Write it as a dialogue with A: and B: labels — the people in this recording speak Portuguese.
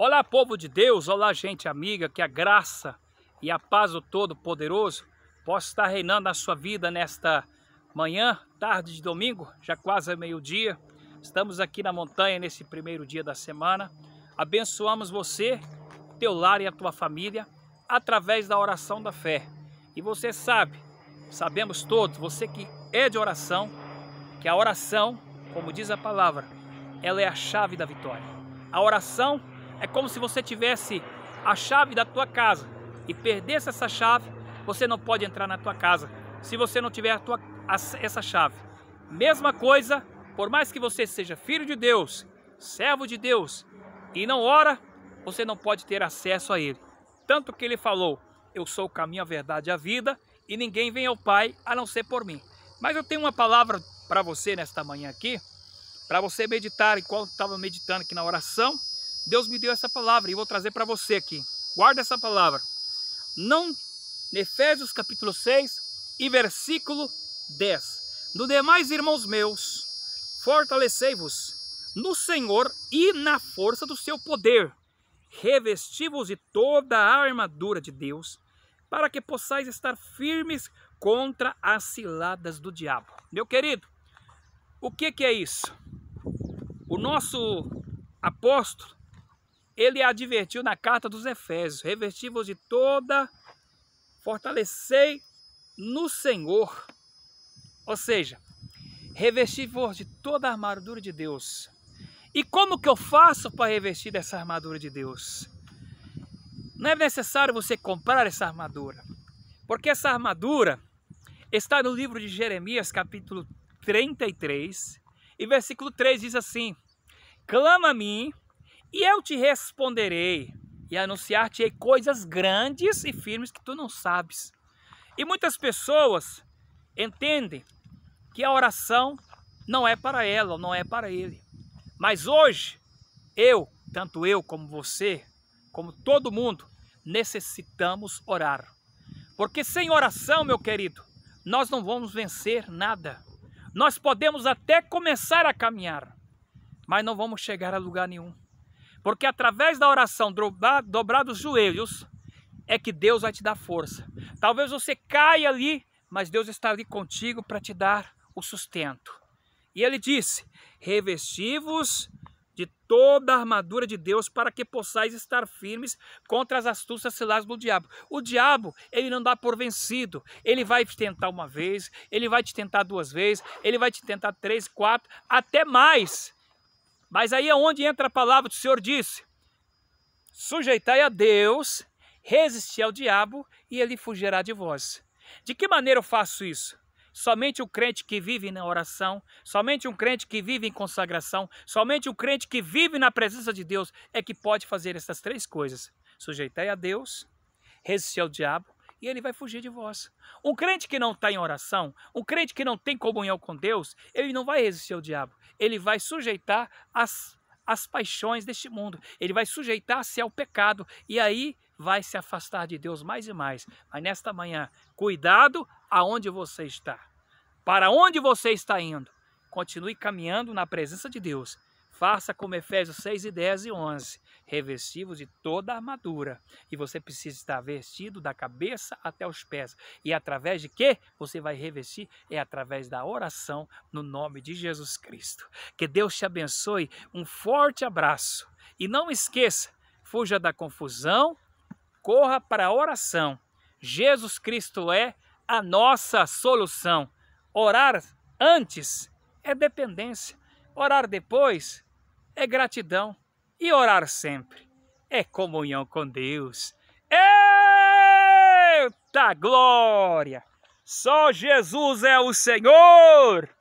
A: Olá, povo de Deus, olá, gente amiga, que a graça e a paz do Todo-Poderoso possa estar reinando na sua vida nesta manhã, tarde de domingo, já quase meio-dia. Estamos aqui na montanha nesse primeiro dia da semana. Abençoamos você, teu lar e a tua família através da oração da fé. E você sabe, sabemos todos, você que é de oração, que a oração, como diz a palavra, ela é a chave da vitória. A oração é como se você tivesse a chave da tua casa e perdesse essa chave, você não pode entrar na tua casa se você não tiver a tua, a, essa chave. Mesma coisa, por mais que você seja filho de Deus, servo de Deus e não ora, você não pode ter acesso a ele. Tanto que ele falou: Eu sou o caminho, a verdade e a vida, e ninguém vem ao Pai a não ser por mim. Mas eu tenho uma palavra para você nesta manhã aqui, para você meditar, enquanto estava meditando aqui na oração, Deus me deu essa palavra e vou trazer para você aqui. Guarda essa palavra. Não Efésios capítulo 6 e versículo 10. No demais, irmãos meus, fortalecei-vos no Senhor e na força do seu poder. Revesti-vos de toda a armadura de Deus, para que possais estar firmes contra as ciladas do diabo. Meu querido, o que, que é isso? O nosso apóstolo ele advertiu na carta dos Efésios: revesti-vos de toda, fortalecei no Senhor. Ou seja, revesti-vos de toda a armadura de Deus. E como que eu faço para revestir dessa armadura de Deus? Não é necessário você comprar essa armadura, porque essa armadura está no livro de Jeremias, capítulo 33, e versículo 3 diz assim: Clama a mim e eu te responderei e anunciar-te coisas grandes e firmes que tu não sabes. E muitas pessoas entendem que a oração não é para ela, não é para ele. Mas hoje, eu, tanto eu como você, como todo mundo, necessitamos orar. Porque sem oração, meu querido, nós não vamos vencer nada. Nós podemos até começar a caminhar, mas não vamos chegar a lugar nenhum. Porque através da oração, dobrar, dobrar os joelhos, é que Deus vai te dar força. Talvez você caia ali, mas Deus está ali contigo para te dar o sustento. E ele disse: revesti-vos de toda a armadura de Deus para que possais estar firmes contra as astúcias ciladas do diabo. O diabo, ele não dá por vencido. Ele vai te tentar uma vez, ele vai te tentar duas vezes, ele vai te tentar três, quatro, até mais. Mas aí é onde entra a palavra do Senhor disse: sujeitai a Deus, resisti ao diabo e ele fugirá de vós. De que maneira eu faço isso? Somente o crente que vive na oração, somente um crente que vive em consagração, somente o um crente que vive na presença de Deus é que pode fazer essas três coisas: sujeitai a Deus, resistir ao diabo e ele vai fugir de vós. Um crente que não está em oração, um crente que não tem comunhão com Deus, ele não vai resistir ao diabo. Ele vai sujeitar as, as paixões deste mundo. Ele vai sujeitar-se ao pecado. E aí vai se afastar de Deus mais e mais. Mas nesta manhã, cuidado aonde você está. Para onde você está indo. Continue caminhando na presença de Deus. Faça como Efésios 6 e 10 e 11 revestivos de toda a armadura. E você precisa estar vestido da cabeça até os pés. E através de que você vai revestir? É através da oração no nome de Jesus Cristo. Que Deus te abençoe. Um forte abraço. E não esqueça, fuja da confusão, corra para a oração. Jesus Cristo é a nossa solução. Orar antes é dependência. Orar depois é gratidão e orar sempre. É comunhão com Deus. Eita glória! Só Jesus é o Senhor!